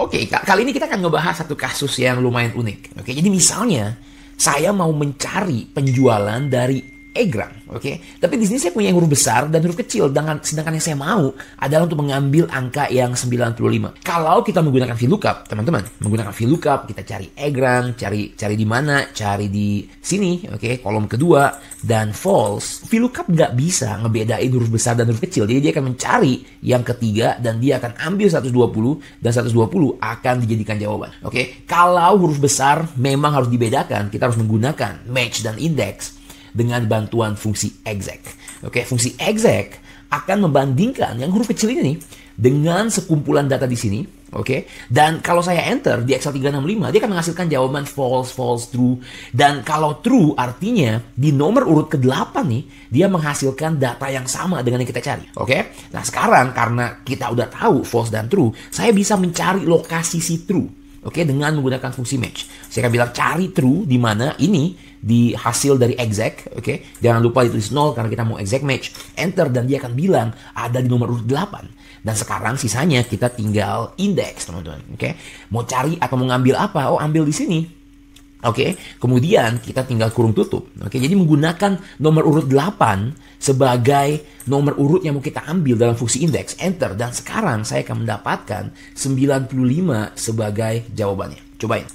Oke, okay, kali ini kita akan ngebahas satu kasus yang lumayan unik. Oke, okay, jadi misalnya saya mau mencari penjualan dari egrang, oke? Okay? Tapi di sini saya punya yang huruf besar dan huruf kecil, dengan sedangkan yang saya mau adalah untuk mengambil angka yang 95. Kalau kita menggunakan VLOOKUP, teman-teman, menggunakan VLOOKUP kita cari egrang, cari cari di mana, cari di sini, oke? Okay? Kolom kedua dan false. VLOOKUP nggak bisa ngebedain huruf besar dan huruf kecil, jadi dia akan mencari yang ketiga dan dia akan ambil 120 dan 120 akan dijadikan jawaban, oke? Okay? Kalau huruf besar memang harus dibedakan, kita harus menggunakan match dan index dengan bantuan fungsi exec. Oke, fungsi exec akan membandingkan yang huruf kecil ini dengan sekumpulan data di sini, oke? Okay? Dan kalau saya enter di Excel 365, dia akan menghasilkan jawaban false, false, true. Dan kalau true artinya di nomor urut ke-8 nih, dia menghasilkan data yang sama dengan yang kita cari, oke? Okay? Nah, sekarang karena kita udah tahu false dan true, saya bisa mencari lokasi si true. Oke, okay, dengan menggunakan fungsi match. Saya akan bilang cari true di mana ini di hasil dari exact, oke. Okay? Jangan lupa ditulis 0 karena kita mau exact match. Enter dan dia akan bilang ada di nomor urut 8. Dan sekarang sisanya kita tinggal index, teman-teman, oke. Okay? Mau cari atau mau ngambil apa? Oh, ambil di sini. Oke, okay? kemudian kita tinggal kurung tutup. Oke, okay? jadi menggunakan nomor urut 8 sebagai nomor urut yang mau kita ambil dalam fungsi indeks, enter, dan sekarang saya akan mendapatkan 95 sebagai jawabannya. Cobain.